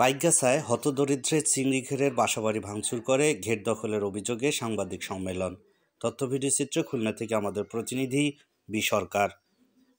পাইগাসায় হতদরিদ্রের চিংড়ি ঘেরের বাসাবাড়ি ভাঙচুর করে ঘের দখলের অভিযোগে সাংবাদিক সম্মেলন তথ্য চিত্র খুলনা থেকে আমাদের প্রতিনিধি বি সরকার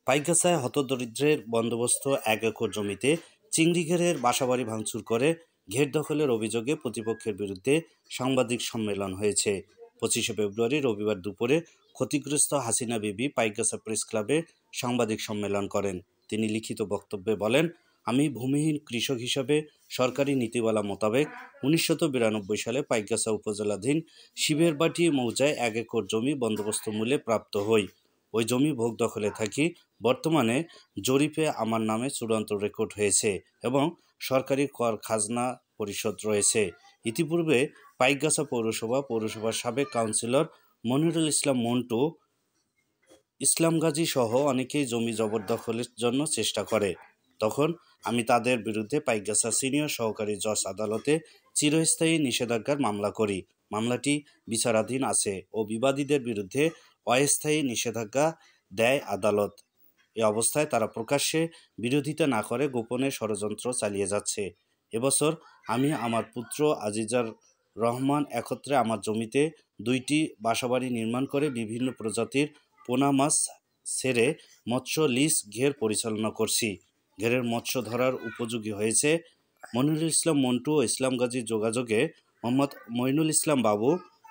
পাইগাসায় হতদরিদ্রের বন্দোবস্ত এক একর জমিতে চিংড়ি ঘেরের বাসাবাড়ি ভাঙচুর করে ঘের দখলের অভিযোগে প্রতিপক্ষের বিরুদ্ধে সাংবাদিক সম্মেলন হয়েছে পঁচিশে ফেব্রুয়ারি রবিবার দুপুরে ক্ষতিগ্রস্ত হাসিনা বিবি পাইগাসা প্রেস ক্লাবে সাংবাদিক সম্মেলন করেন তিনি লিখিত বক্তব্যে বলেন আমি ভূমিহীন কৃষক হিসাবে সরকারি নীতিমালা মোতাবেক উনিশশো বিরানব্বই সালে পাইকাসা উপজেলাধীন শিবেরবাটি মৌজায় এক একর জমি বন্দোবস্ত মূল্যে প্রাপ্ত হই ওই জমি ভোগ দখলে থাকি বর্তমানে জরিপে আমার নামে চূড়ান্ত রেকর্ড হয়েছে এবং সরকারি কর খাজনা পরিষদ রয়েছে ইতিপূর্বে পাইকগাছা পৌরসভা পৌরসভার সাবেক কাউন্সিলর মনিরুল ইসলাম মন্টু ইসলাম গাজী সহ অনেকেই জমি জবরদখলের জন্য চেষ্টা করে তখন আমি তাদের বিরুদ্ধে পাইগাছা সিনিয়র সহকারী জজ আদালতে চিরস্থায়ী নিষেধাজ্ঞার মামলা করি মামলাটি বিচারাধীন আছে ও বিবাদীদের বিরুদ্ধে অস্থায়ী নিষেধাজ্ঞা দেয় আদালত এ অবস্থায় তারা প্রকাশ্যে বিরোধিতা না করে গোপনে ষড়যন্ত্র চালিয়ে যাচ্ছে এবছর আমি আমার পুত্র আজিজার রহমান একত্রে আমার জমিতে দুইটি বাসাবাড়ি নির্মাণ করে বিভিন্ন প্রজাতির পোনা মাছ ছেড়ে মৎস্য লিস ঘের পরিচালনা করছি ঘেরের মৎস্য ধরার উপযোগী হয়েছে মনিরুল ইসলাম মন্টু ও ইসলামগাজী যোগাযোগে মোহাম্মদ মইনুল ইসলাম বাবু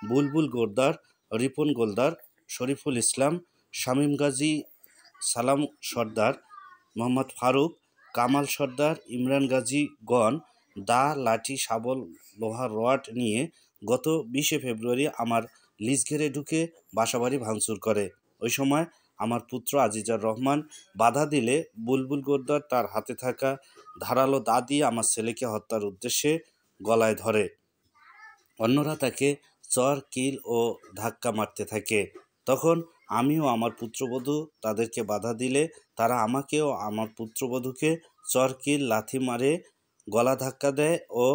বুলবুল গোলদার রিপন গোলদার শরীফুল ইসলাম শামীম গাজী সালাম সর্দার মোহাম্মদ ফারুক কামাল সর্দার ইমরান গাজী গণ দা লাঠি শাবল লোহার রোয়াট নিয়ে গত বিশে ফেব্রুয়ারি আমার লিজ ঘেরে ঢুকে বাসাবাড়ি ভাঙচুর করে ওই সময় আমার পুত্র আজিজার রহমান বাধা দিলে বুলবুল গোদ্দার তার হাতে থাকা ধারালো দা দিয়ে আমার ছেলেকে হত্যার উদ্দেশ্যে গলায় ধরে অন্যরা তাকে চর কিল ও ধাক্কা মারতে থাকে তখন আমিও আমার পুত্রবধূ তাদেরকে বাধা দিলে তারা আমাকেও আমার পুত্রবধূকে চর কিল লাথি মারে গলা ধাক্কা দেয় ও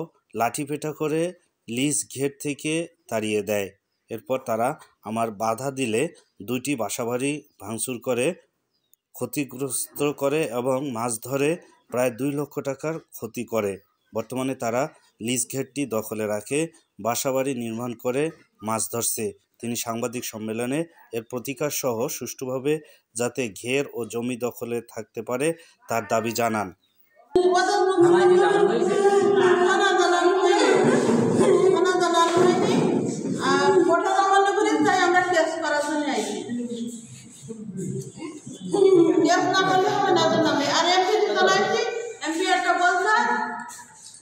লাঠি পেটা করে লিজ ঘের থেকে তাড়িয়ে দেয় এরপর তারা আমার বাধা দিলে দুইটি বাসাবাড়ি ভাঙচুর করে ক্ষতিগ্রস্ত করে এবং মাছ ধরে প্রায় দুই লক্ষ টাকার ক্ষতি করে বর্তমানে তারা লিজ ঘেরটি দখলে রাখে বাসাবাড়ি নির্মাণ করে মাছ ধরছে তিনি সাংবাদিক সম্মেলনে এর প্রতিকার সহ সুষ্ঠুভাবে যাতে ঘের ও জমি দখলে থাকতে পারে তার দাবি জানান